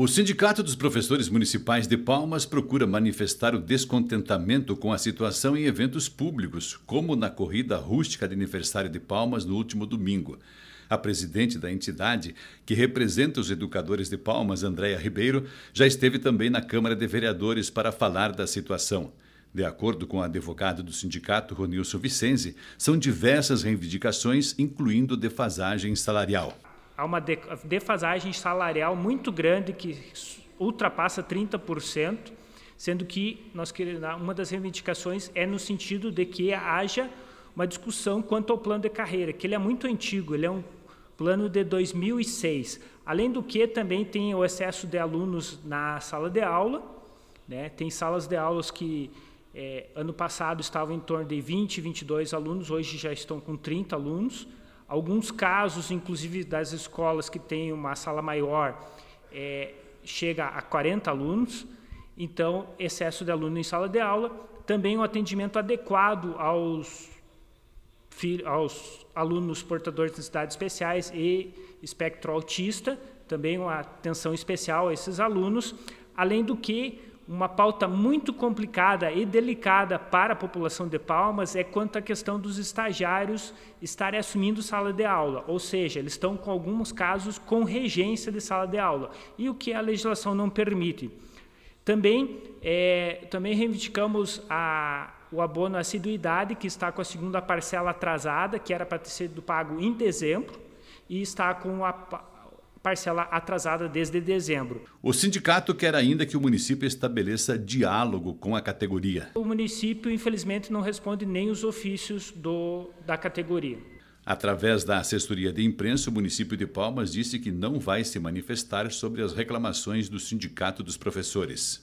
O Sindicato dos Professores Municipais de Palmas procura manifestar o descontentamento com a situação em eventos públicos, como na corrida rústica de aniversário de Palmas no último domingo. A presidente da entidade, que representa os educadores de Palmas, Andréa Ribeiro, já esteve também na Câmara de Vereadores para falar da situação. De acordo com a advogada do sindicato, Ronilson Vicenzi, são diversas reivindicações, incluindo defasagem salarial há uma defasagem salarial muito grande que ultrapassa 30%, sendo que nós uma das reivindicações é no sentido de que haja uma discussão quanto ao plano de carreira, que ele é muito antigo, ele é um plano de 2006. Além do que, também tem o excesso de alunos na sala de aula, né? tem salas de aulas que é, ano passado estavam em torno de 20, 22 alunos, hoje já estão com 30 alunos, Alguns casos, inclusive das escolas que têm uma sala maior, é, chega a 40 alunos, então excesso de aluno em sala de aula, também o um atendimento adequado aos, aos alunos portadores de necessidades especiais e espectro autista, também uma atenção especial a esses alunos, além do que uma pauta muito complicada e delicada para a população de Palmas é quanto à questão dos estagiários estarem assumindo sala de aula, ou seja, eles estão com alguns casos com regência de sala de aula, e o que a legislação não permite. Também, é, também reivindicamos a, o abono à assiduidade, que está com a segunda parcela atrasada, que era para ter sido pago em dezembro, e está com a, parcela atrasada desde dezembro. O sindicato quer ainda que o município estabeleça diálogo com a categoria. O município, infelizmente, não responde nem os ofícios do, da categoria. Através da assessoria de imprensa, o município de Palmas disse que não vai se manifestar sobre as reclamações do Sindicato dos Professores.